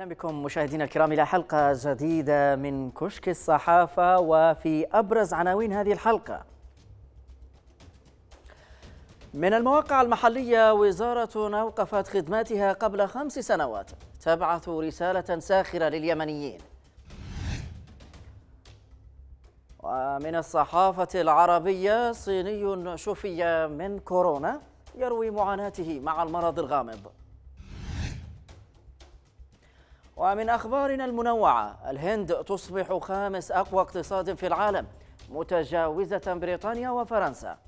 أهلا بكم مشاهدينا الكرام إلى حلقة جديدة من كشك الصحافة وفي أبرز عناوين هذه الحلقة من المواقع المحلية وزارة أوقفت خدماتها قبل خمس سنوات تبعث رسالة ساخرة لليمنيين ومن الصحافة العربية صيني شفي من كورونا يروي معاناته مع المرض الغامض ومن أخبارنا المنوعة الهند تصبح خامس أقوى اقتصاد في العالم متجاوزة بريطانيا وفرنسا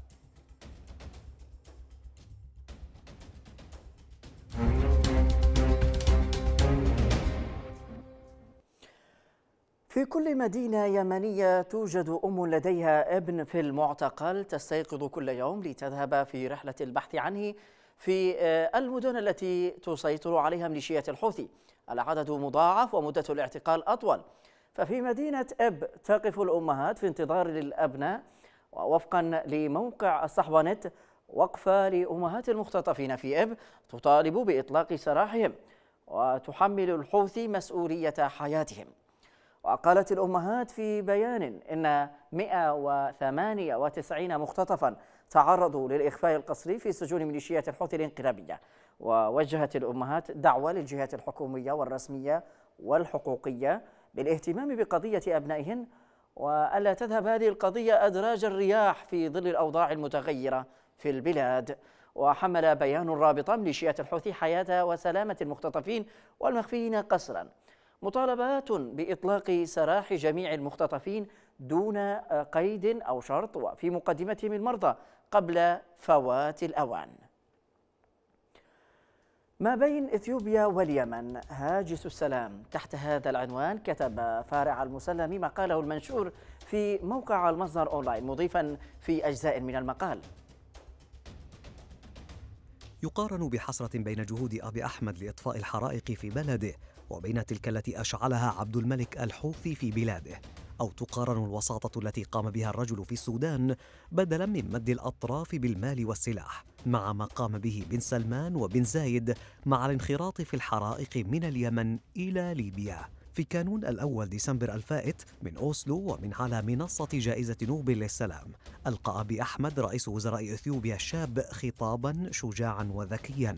في كل مدينة يمنية توجد أم لديها ابن في المعتقل تستيقظ كل يوم لتذهب في رحلة البحث عنه في آه، المدن التي تسيطر عليها ميليشيات الحوثي العدد مضاعف ومدة الاعتقال أطول ففي مدينة إب تقف الأمهات في انتظار للأبناء ووفقا لموقع الصحوة نت وقفة لأمهات المختطفين في إب تطالب بإطلاق سراحهم وتحمل الحوثي مسؤولية حياتهم وقالت الأمهات في بيان إن 198 مختطفا تعرضوا للإخفاء القسري في سجون ميليشيات الحوثي الانقلابية ووجهت الأمهات دعوة للجهات الحكومية والرسمية والحقوقية بالاهتمام بقضية أبنائهن وألا تذهب هذه القضية أدراج الرياح في ظل الأوضاع المتغيرة في البلاد وحمل بيان الرابطة ميليشيات الحوثي حياة وسلامة المختطفين والمخفيين قسرا مطالبات بإطلاق سراح جميع المختطفين دون قيد أو شرط وفي مقدمتهم المرضى قبل فوات الأوان ما بين إثيوبيا واليمن هاجس السلام تحت هذا العنوان كتب فارع المسلم مقاله المنشور في موقع المصدر أونلاين مضيفا في أجزاء من المقال يقارن بحسرة بين جهود أبي أحمد لإطفاء الحرائق في بلده وبين تلك التي أشعلها عبد الملك الحوثي في بلاده أو تقارن الوساطة التي قام بها الرجل في السودان بدلا من مد الأطراف بالمال والسلاح مع ما قام به بن سلمان وبن زايد مع الانخراط في الحرائق من اليمن إلى ليبيا في كانون الأول ديسمبر الفائت من أوسلو ومن على منصة جائزة نوبل للسلام ألقى أبي أحمد رئيس وزراء إثيوبيا الشاب خطابا شجاعا وذكيا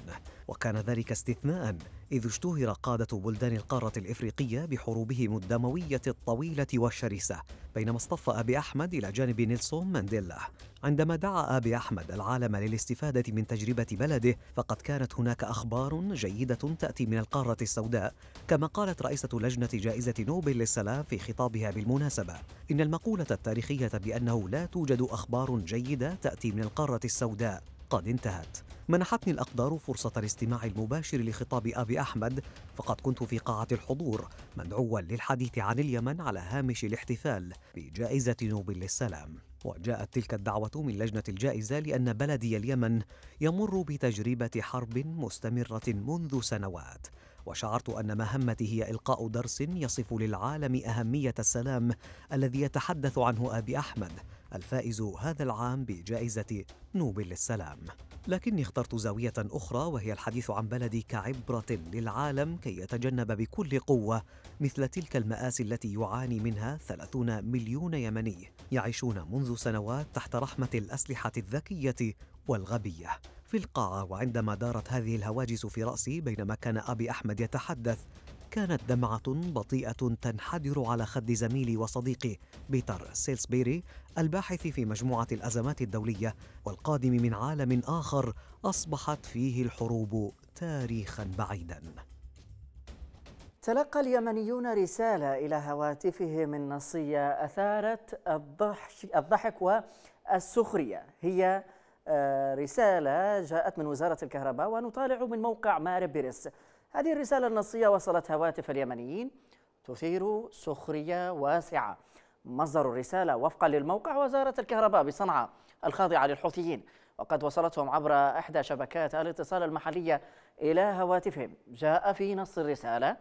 وكان ذلك استثناء إذ اشتهر قادة بلدان القارة الإفريقية بحروبهم الدموية الطويلة والشرسة بينما اصطفى أبي أحمد إلى جانب نيلسون مانديلا عندما دعا أبي أحمد العالم للاستفادة من تجربة بلده فقد كانت هناك أخبار جيدة تأتي من القارة السوداء كما قالت رئيسة لجنة جائزة نوبل للسلام في خطابها بالمناسبة إن المقولة التاريخية بأنه لا توجد أخبار جيدة تأتي من القارة السوداء قد انتهت منحتني الأقدار فرصة الاستماع المباشر لخطاب أبي أحمد فقد كنت في قاعة الحضور مدعوا للحديث عن اليمن على هامش الاحتفال بجائزة نوبل للسلام وجاءت تلك الدعوة من لجنة الجائزة لأن بلدي اليمن يمر بتجربة حرب مستمرة منذ سنوات وشعرت أن مهمتي هي إلقاء درس يصف للعالم أهمية السلام الذي يتحدث عنه أبي أحمد الفائز هذا العام بجائزة نوبل للسلام لكني اخترت زاوية أخرى وهي الحديث عن بلدي كعبرة للعالم كي يتجنب بكل قوة مثل تلك المآسي التي يعاني منها 30 مليون يمني يعيشون منذ سنوات تحت رحمة الأسلحة الذكية والغبية في القاعة وعندما دارت هذه الهواجس في رأسي بينما كان أبي أحمد يتحدث كانت دمعة بطيئة تنحدر على خد زميلي وصديقي بيتر سيلسبيري الباحث في مجموعة الأزمات الدولية والقادم من عالم آخر أصبحت فيه الحروب تاريخا بعيدا تلقى اليمنيون رسالة إلى هواتفهم النصية أثارت الضحك والسخرية هي آه، رسالة جاءت من وزارة الكهرباء ونطالع من موقع مارب بيرس هذه الرسالة النصية وصلت هواتف اليمنيين تثير سخرية واسعة مصدر الرسالة وفقا للموقع وزارة الكهرباء بصنعاء الخاضعة للحوثيين وقد وصلتهم عبر إحدى شبكات الاتصال المحلية إلى هواتفهم جاء في نص الرسالة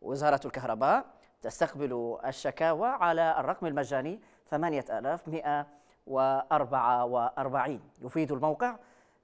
وزارة الكهرباء تستقبل الشكاوى على الرقم المجاني 8144 يفيد الموقع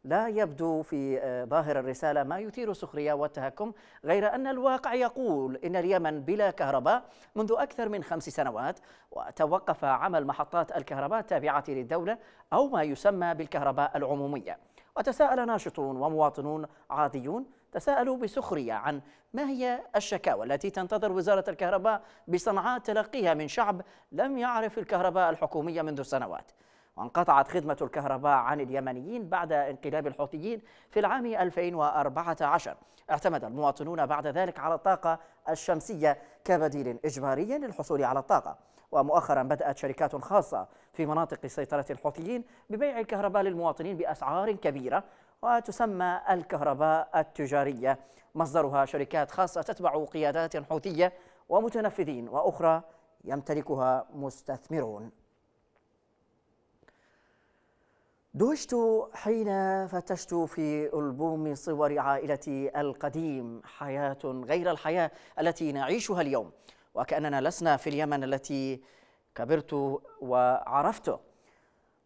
لا يبدو في آه، ظاهر الرسالة ما يثير السخرية والتهكم غير أن الواقع يقول إن اليمن بلا كهرباء منذ أكثر من خمس سنوات وتوقف عمل محطات الكهرباء التابعة للدولة أو ما يسمى بالكهرباء العمومية وتساءل ناشطون ومواطنون عاديون تساءلوا بسخرية عن ما هي الشكاوى التي تنتظر وزارة الكهرباء بصنعاء تلقيها من شعب لم يعرف الكهرباء الحكومية منذ سنوات وانقطعت خدمة الكهرباء عن اليمنيين بعد انقلاب الحوثيين في العام 2014 اعتمد المواطنون بعد ذلك على الطاقة الشمسية كبديل إجباري للحصول على الطاقة ومؤخرا بدأت شركات خاصة في مناطق سيطرة الحوثيين ببيع الكهرباء للمواطنين بأسعار كبيرة وتسمى الكهرباء التجارية مصدرها شركات خاصة تتبع قيادات حوثية ومتنفذين وأخرى يمتلكها مستثمرون دهشت حين فتشت في ألبوم صور عائلتي القديم حياة غير الحياة التي نعيشها اليوم وكأننا لسنا في اليمن التي كبرت وعرفته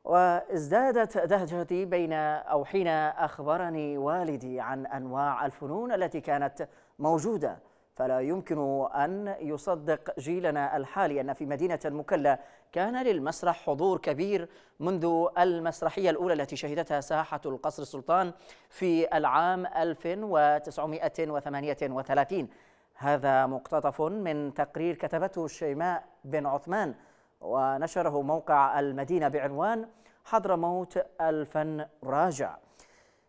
وازدادت دهجتي بين أو حين أخبرني والدي عن أنواع الفنون التي كانت موجودة فلا يمكن أن يصدق جيلنا الحالي أن في مدينة المكلا كان للمسرح حضور كبير منذ المسرحية الأولى التي شهدتها ساحة القصر السلطان في العام 1938 هذا مقتطف من تقرير كتبته شيماء بن عثمان ونشره موقع المدينة بعنوان حضرموت الفن راجع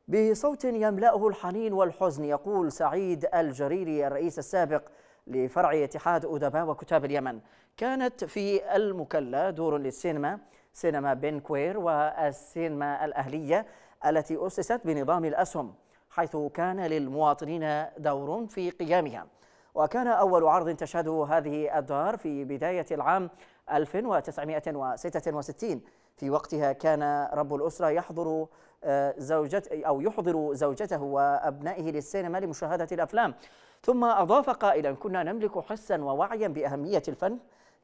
بصوت يملأه الحنين والحزن يقول سعيد الجريري الرئيس السابق لفرع اتحاد أدباء وكتاب اليمن كانت في المكلا دور للسينما سينما بن كوير والسينما الأهلية التي أسست بنظام الأسهم حيث كان للمواطنين دور في قيامها وكان أول عرض تشهده هذه الدار في بداية العام 1966 في وقتها كان رب الأسرة يحضر آه، زوجته أو يحضر زوجته وأبنائه للسينما لمشاهدة الأفلام ثم أضاف قائلا كنا نملك حسا ووعيا بأهمية الفن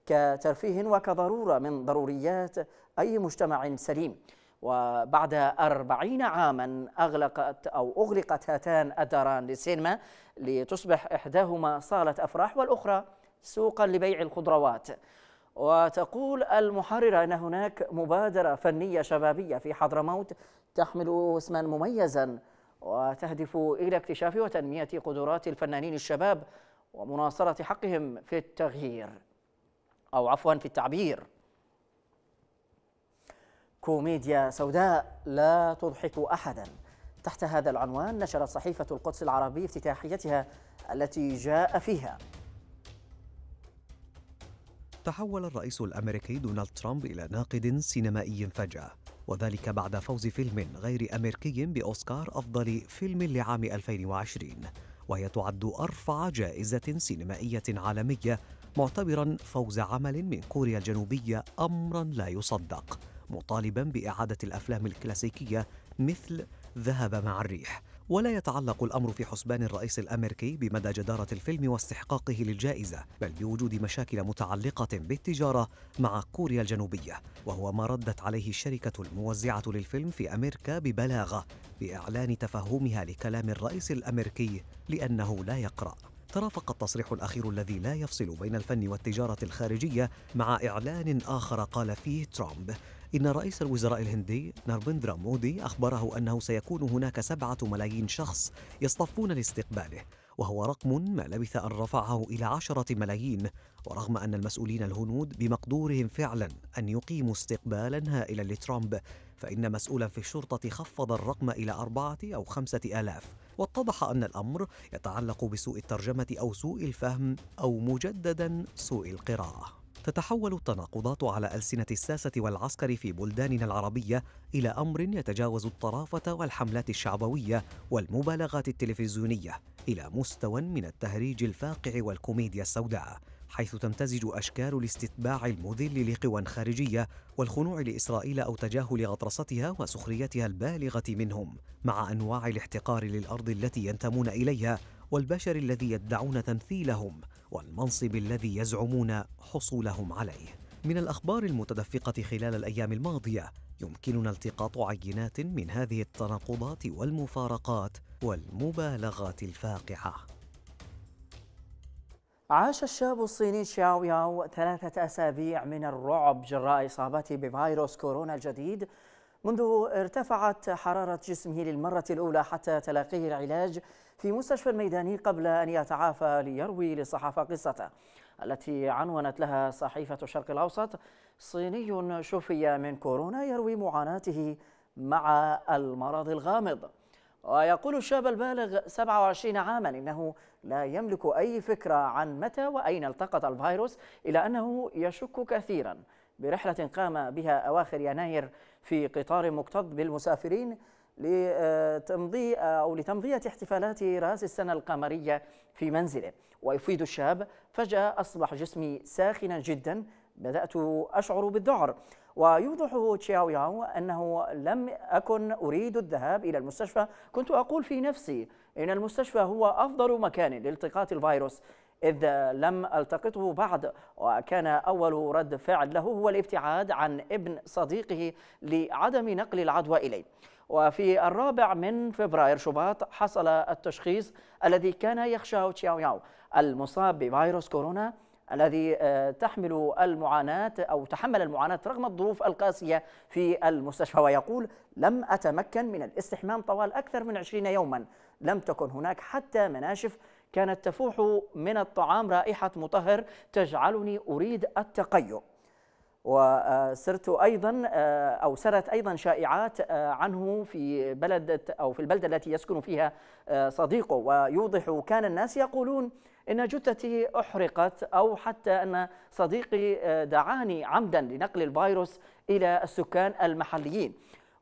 كترفيه وكضرورة من ضروريات أي مجتمع سليم وبعد أربعين عاما أغلقت أو أغلقت هاتان الداران للسينما لتصبح إحداهما صالة أفراح والأخرى سوقا لبيع الخضروات وتقول المحررة أن هناك مبادرة فنية شبابية في حضرموت تحمل اسما مميزا وتهدف إلى اكتشاف وتنمية قدرات الفنانين الشباب ومناصرة حقهم في التغيير أو عفوا في التعبير كوميديا سوداء لا تضحك أحدا تحت هذا العنوان نشرت صحيفة القدس العربي افتتاحيتها التي جاء فيها تحول الرئيس الامريكي دونالد ترامب الى ناقد سينمائي فجاه وذلك بعد فوز فيلم غير امريكي باوسكار افضل فيلم لعام 2020 وهي تعد ارفع جائزه سينمائيه عالميه معتبرا فوز عمل من كوريا الجنوبيه امرا لا يصدق مطالبا باعاده الافلام الكلاسيكيه مثل ذهب مع الريح ولا يتعلق الأمر في حسبان الرئيس الأمريكي بمدى جدارة الفيلم واستحقاقه للجائزة بل بوجود مشاكل متعلقة بالتجارة مع كوريا الجنوبية وهو ما ردت عليه الشركة الموزعة للفيلم في أمريكا ببلاغة بإعلان تفهمها لكلام الرئيس الأمريكي لأنه لا يقرأ ترافق التصريح الأخير الذي لا يفصل بين الفن والتجارة الخارجية مع إعلان آخر قال فيه ترامب إن رئيس الوزراء الهندي ناربندرا مودي أخبره أنه سيكون هناك سبعة ملايين شخص يصطفون لاستقباله وهو رقم ما لبث أن رفعه إلى عشرة ملايين ورغم أن المسؤولين الهنود بمقدورهم فعلا أن يقيموا استقبالا هائلا لترامب فإن مسؤولا في الشرطة خفض الرقم إلى أربعة أو خمسة آلاف واتضح أن الأمر يتعلق بسوء الترجمة أو سوء الفهم أو مجددا سوء القراءة تتحول التناقضات على ألسنة الساسة والعسكر في بلداننا العربية إلى أمر يتجاوز الطرافة والحملات الشعبوية والمبالغات التلفزيونية إلى مستوى من التهريج الفاقع والكوميديا السوداء حيث تمتزج أشكال الاستتباع المذل لقوى خارجية والخنوع لإسرائيل أو تجاهل غطرستها وسخريتها البالغة منهم مع أنواع الاحتقار للأرض التي ينتمون إليها والبشر الذي يدعون تمثيلهم والمنصب الذي يزعمون حصولهم عليه من الأخبار المتدفقة خلال الأيام الماضية يمكننا التقاط عينات من هذه التناقضات والمفارقات والمبالغات الفاقعة عاش الشاب الصيني شاو ياو ثلاثة أسابيع من الرعب جراء إصابته بفيروس كورونا الجديد منذ ارتفعت حرارة جسمه للمرة الأولى حتى تلاقيه العلاج في مستشفى الميداني قبل أن يتعافى ليروي للصحافة قصته التي عنونت لها صحيفة الشرق الأوسط صيني شفي من كورونا يروي معاناته مع المرض الغامض ويقول الشاب البالغ 27 عاما إنه لا يملك أي فكرة عن متى وأين التقط الفيروس إلى أنه يشك كثيراً برحلة قام بها أواخر يناير في قطار مكتظ بالمسافرين لتمضي أو لتمضية احتفالات رأس السنة القمرية في منزله ويفيد الشاب فجأة أصبح جسمي ساخنا جدا بدأت أشعر بالذعر ويوضح تشياو ياو أنه لم أكن أريد الذهاب إلى المستشفى كنت أقول في نفسي إن المستشفى هو أفضل مكان لالتقاط الفيروس إذ لم التقطه بعد وكان أول رد فعل له هو الابتعاد عن ابن صديقه لعدم نقل العدوى إليه وفي الرابع من فبراير شباط حصل التشخيص الذي كان يخشاه تشياو ياو المصاب بفيروس كورونا الذي آه، تحمل المعاناة أو تحمل المعاناة رغم الظروف القاسية في المستشفى ويقول لم أتمكن من الاستحمام طوال أكثر من 20 يوما لم تكن هناك حتى مناشف كانت تفوح من الطعام رائحة مطهر تجعلني أريد التقيؤ وسرت ايضا آه، او سرت ايضا شائعات آه، عنه في بلد او في البلده التي يسكن فيها آه، صديقه ويوضح كان الناس يقولون ان جثتي احرقت او حتى ان صديقي دعاني عمدا لنقل الفيروس الى السكان المحليين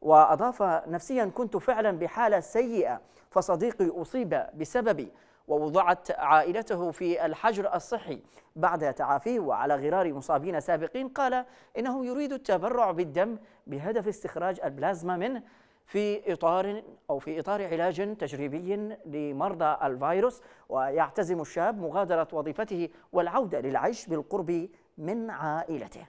واضاف نفسيا كنت فعلا بحاله سيئه فصديقي اصيب بسببي ووضعت عائلته في الحجر الصحي بعد تعافيه وعلى غرار مصابين سابقين قال إنه يريد التبرع بالدم بهدف استخراج البلازما منه في إطار أو في إطار علاج تجريبي لمرضى الفيروس ويعتزم الشاب مغادرة وظيفته والعودة للعيش بالقرب من عائلته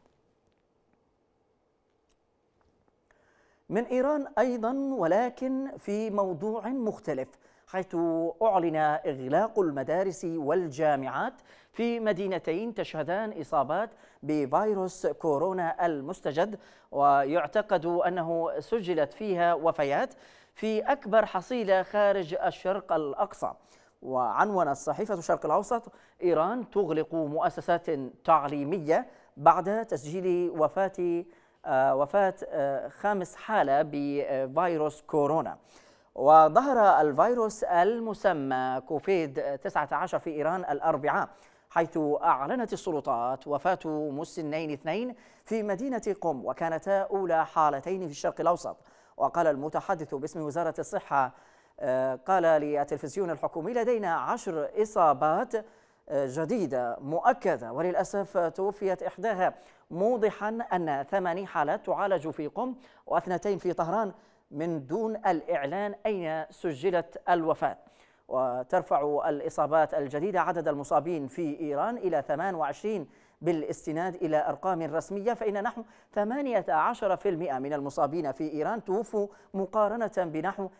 من إيران أيضا ولكن في موضوع مختلف حيث أعلن إغلاق المدارس والجامعات في مدينتين تشهدان إصابات بفيروس كورونا المستجد ويعتقد أنه سجلت فيها وفيات في أكبر حصيلة خارج الشرق الأقصى وعنون الصحيفة الشرق الأوسط إيران تغلق مؤسسات تعليمية بعد تسجيل وفاة آه، وفاة آه، خامس حالة بفيروس كورونا وظهر الفيروس المسمى كوفيد 19 في إيران الأربعاء حيث أعلنت السلطات وفاة مسنين اثنين في مدينة قم وكانتا أولى حالتين في الشرق الأوسط وقال المتحدث باسم وزارة الصحة آه، قال للتلفزيون الحكومي لدينا عشر إصابات آه، جديدة مؤكدة وللأسف توفيت إحداها موضحا أن ثماني حالات تعالج في قم واثنتين في طهران من دون الإعلان أين سجلت الوفاة وترفع الإصابات الجديدة عدد المصابين في إيران إلى 28 بالاستناد إلى أرقام رسمية فإن نحو 18% من المصابين في إيران توفوا مقارنة بنحو 3%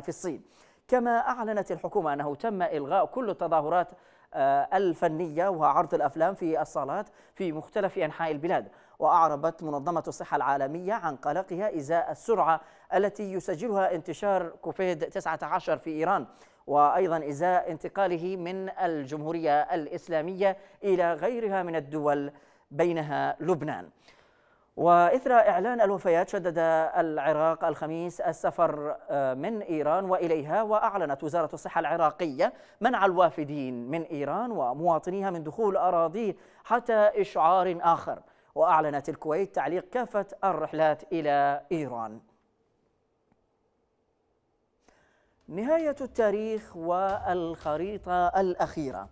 في الصين كما أعلنت الحكومة أنه تم إلغاء كل التظاهرات آه، الفنية وعرض الأفلام في الصالات في مختلف أنحاء البلاد وأعربت منظمة الصحة العالمية عن قلقها إزاء السرعة التي يسجلها انتشار كوفيد 19 في إيران وأيضا إزاء انتقاله من الجمهورية الإسلامية إلى غيرها من الدول بينها لبنان وإثر إعلان الوفيات شدد العراق الخميس السفر آه، من إيران وإليها وأعلنت وزارة الصحة العراقية منع الوافدين من إيران ومواطنيها من دخول أراضيه حتى إشعار آخر وأعلنت الكويت تعليق كافة الرحلات إلى إيران نهاية التاريخ والخريطة الأخيرة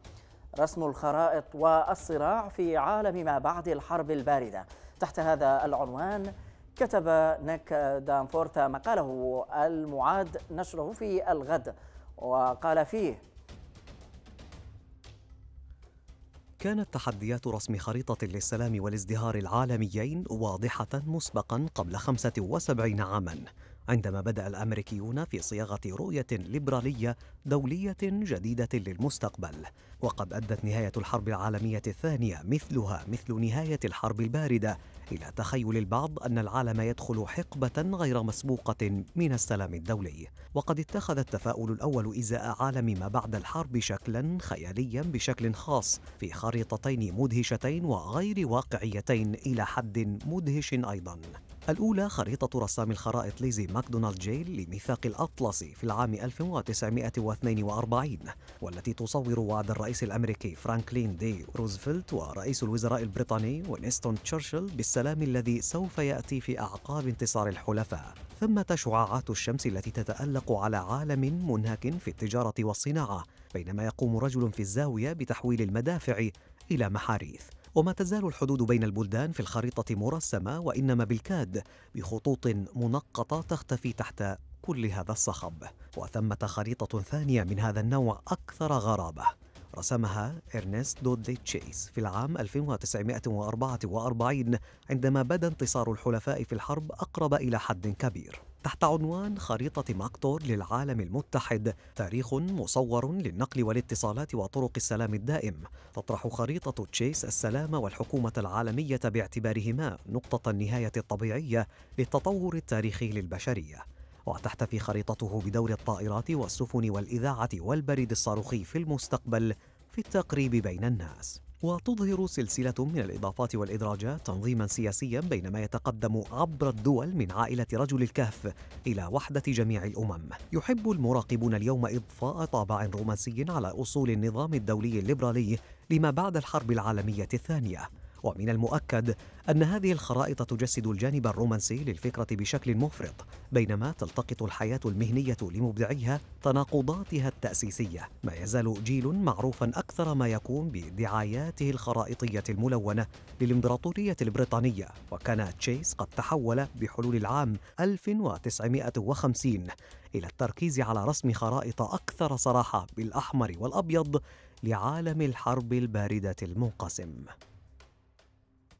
رسم الخرائط والصراع في عالم ما بعد الحرب الباردة تحت هذا العنوان كتب نيك دانفورتا مقاله المعاد نشره في الغد وقال فيه كانت تحديات رسم خريطة للسلام والازدهار العالميين واضحة مسبقا قبل 75 عاماً عندما بدأ الأمريكيون في صياغة رؤية ليبرالية دولية جديدة للمستقبل وقد أدت نهاية الحرب العالمية الثانية مثلها مثل نهاية الحرب الباردة إلى تخيل البعض أن العالم يدخل حقبة غير مسبوقة من السلام الدولي وقد اتخذ التفاؤل الأول إزاء عالم ما بعد الحرب شكلا خياليا بشكل خاص في خريطتين مدهشتين وغير واقعيتين إلى حد مدهش أيضا الأولى خريطة رسام الخرائط ليزي ماكدونالد جيل لميثاق الأطلسي في العام 1942 والتي تصور وعد الرئيس الأمريكي فرانكلين دي روزفلت ورئيس الوزراء البريطاني وينستون تشرشل بالسلام الذي سوف يأتي في أعقاب انتصار الحلفاء ثمة شعاعات الشمس التي تتألق على عالم منهك في التجارة والصناعة بينما يقوم رجل في الزاوية بتحويل المدافع إلى محاريث وما تزال الحدود بين البلدان في الخريطة مرسمة وإنما بالكاد بخطوط منقطة تختفي تحت كل هذا الصخب وثمة خريطة ثانية من هذا النوع أكثر غرابة رسمها إرنست دودلي تشيس في العام 1944 عندما بدا انتصار الحلفاء في الحرب أقرب إلى حد كبير تحت عنوان خريطة ماكتور للعالم المتحد تاريخ مصور للنقل والاتصالات وطرق السلام الدائم تطرح خريطة تشيس السلام والحكومة العالمية باعتبارهما نقطة النهاية الطبيعية للتطور التاريخي للبشرية وتحتفي خريطته بدور الطائرات والسفن والإذاعة والبريد الصاروخي في المستقبل في التقريب بين الناس وتظهر سلسلة من الإضافات والإدراجات تنظيما سياسيا بين ما يتقدم عبر الدول من عائلة رجل الكهف إلى وحدة جميع الأمم يحب المراقبون اليوم إضفاء طابع رومانسي على أصول النظام الدولي الليبرالي لما بعد الحرب العالمية الثانية ومن المؤكد أن هذه الخرائط تجسد الجانب الرومانسي للفكرة بشكل مفرط بينما تلتقط الحياة المهنية لمبدعيها تناقضاتها التأسيسية ما يزال جيل معروفا أكثر ما يكون بدعاياته الخرائطية الملونة للإمبراطورية البريطانية وكان تشيس قد تحول بحلول العام 1950 إلى التركيز على رسم خرائط أكثر صراحة بالأحمر والأبيض لعالم الحرب الباردة المنقسم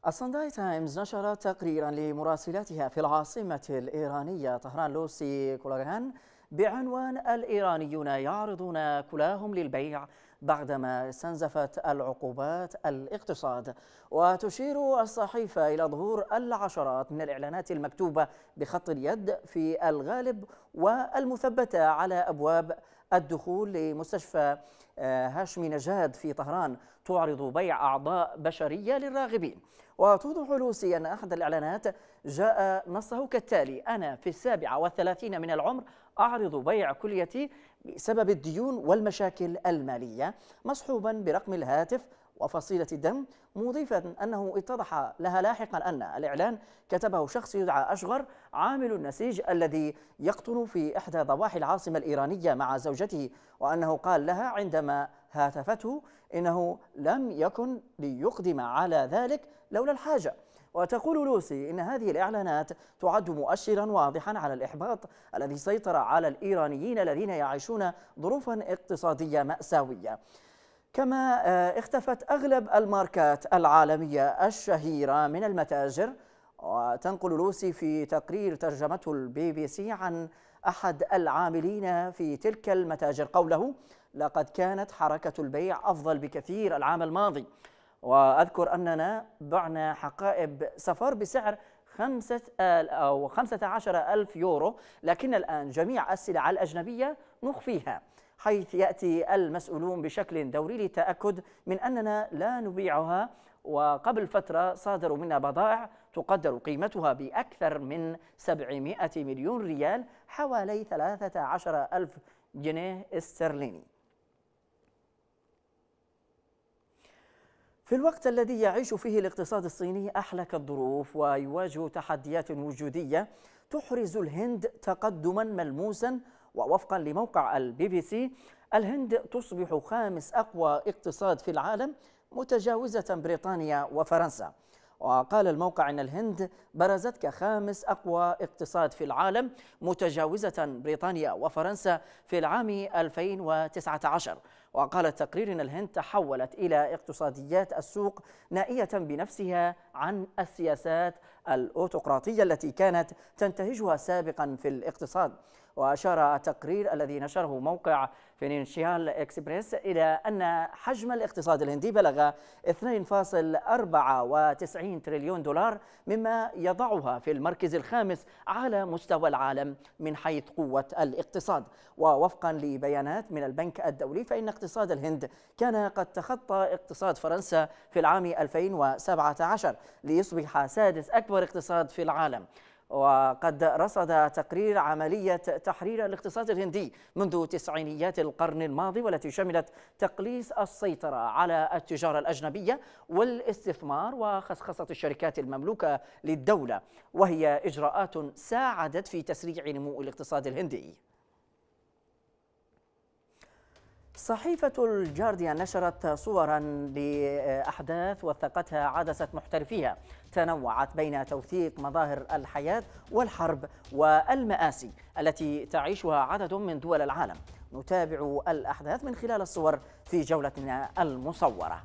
الصنداي تايمز نشرت تقريرا لمراسلاتها في العاصمة الإيرانية طهران لوسي كولاغان بعنوان الإيرانيون يعرضون كلاهم للبيع بعدما استنزفت العقوبات الاقتصاد وتشير الصحيفة إلى ظهور العشرات من الإعلانات المكتوبة بخط اليد في الغالب والمثبتة على أبواب الدخول لمستشفى آه، هاشمي نجاد في طهران تعرض بيع أعضاء بشرية للراغبين وتوضح لوسي أن أحد الإعلانات جاء نصه كالتالي أنا في السابعة والثلاثين من العمر أعرض بيع كليتي بسبب الديون والمشاكل المالية مصحوبا برقم الهاتف وفصيلة الدم مضيفا أنه اتضح لها لاحقا أن الإعلان كتبه شخص يدعى أشغر عامل النسيج الذي يقطن في إحدى ضواحي العاصمة الإيرانية مع زوجته وأنه قال لها عندما هاتفته إنه لم يكن ليقدم على ذلك لولا الحاجة وتقول لوسي إن هذه الإعلانات تعد مؤشرا واضحا على الإحباط الذي سيطر على الإيرانيين الذين يعيشون ظروفا اقتصادية مأساوية كما آه، اختفت أغلب الماركات العالمية الشهيرة من المتاجر وتنقل لوسي في تقرير ترجمته البي بي سي عن أحد العاملين في تلك المتاجر قوله لقد كانت حركة البيع أفضل بكثير العام الماضي وأذكر أننا بعنا حقائب سفر بسعر خمسة أو خمسة عشر ألف يورو لكن الآن جميع السلع الأجنبية نخفيها حيث يأتي المسؤولون بشكل دوري للتأكد من أننا لا نبيعها وقبل فترة صادروا منا بضائع تقدر قيمتها بأكثر من 700 مليون ريال حوالي 13 ألف جنيه استرليني في الوقت الذي يعيش فيه الاقتصاد الصيني أحلك الظروف ويواجه تحديات وجودية تحرز الهند تقدما ملموسا ووفقا لموقع البي بي سي الهند تصبح خامس أقوى اقتصاد في العالم متجاوزة بريطانيا وفرنسا وقال الموقع أن الهند برزت كخامس أقوى اقتصاد في العالم متجاوزة بريطانيا وفرنسا في العام 2019 وقال التقرير أن الهند تحولت إلى اقتصاديات السوق نائية بنفسها عن السياسات الأوتقراطية التي كانت تنتهجها سابقا في الاقتصاد وأشار التقرير الذي نشره موقع فينينشيال إكسبريس إلى أن حجم الاقتصاد الهندي بلغ 2.94 تريليون دولار مما يضعها في المركز الخامس على مستوى العالم من حيث قوة الاقتصاد ووفقا لبيانات من البنك الدولي فإن اقتصاد الهند كان قد تخطى اقتصاد فرنسا في العام 2017 ليصبح سادس أكبر اقتصاد في العالم وقد رصد تقرير عملية تحرير الاقتصاد الهندي منذ تسعينيات القرن الماضي والتي شملت تقليص السيطرة على التجارة الأجنبية والاستثمار وخصخصة الشركات المملوكة للدولة وهي إجراءات ساعدت في تسريع نمو الاقتصاد الهندي صحيفة الجارديان نشرت صورا لأحداث وثقتها عدسة محترفيها تنوعت بين توثيق مظاهر الحياة والحرب والمآسي التي تعيشها عدد من دول العالم نتابع الأحداث من خلال الصور في جولتنا المصورة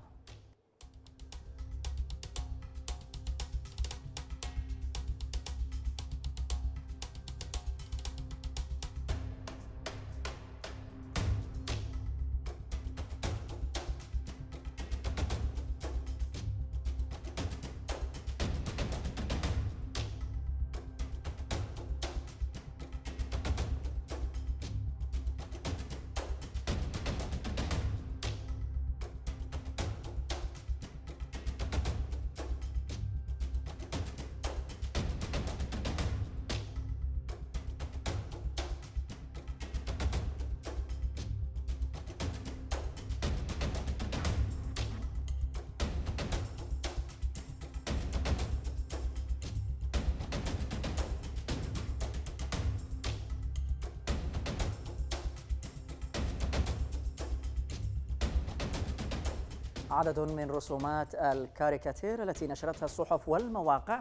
عدد من رسومات الكاريكاتير التي نشرتها الصحف والمواقع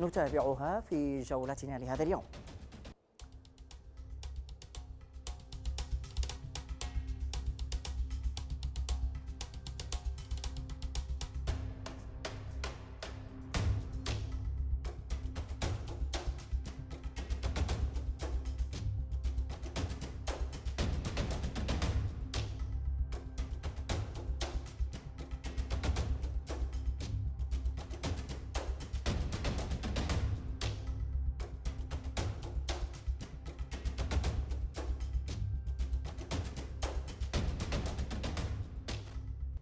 نتابعها في جولتنا لهذا اليوم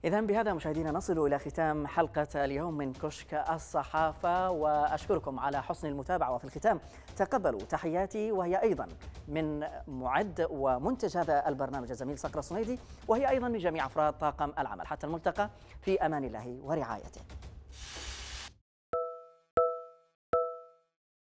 إذا بهذا مشاهدينا نصل إلى ختام حلقة اليوم من كشك الصحافة وأشكركم على حسن المتابعة وفي الختام تقبلوا تحياتي وهي أيضا من معد ومنتج هذا البرنامج الزميل صقر الصنيدي وهي أيضا من جميع أفراد طاقم العمل حتى الملتقى في أمان الله ورعايته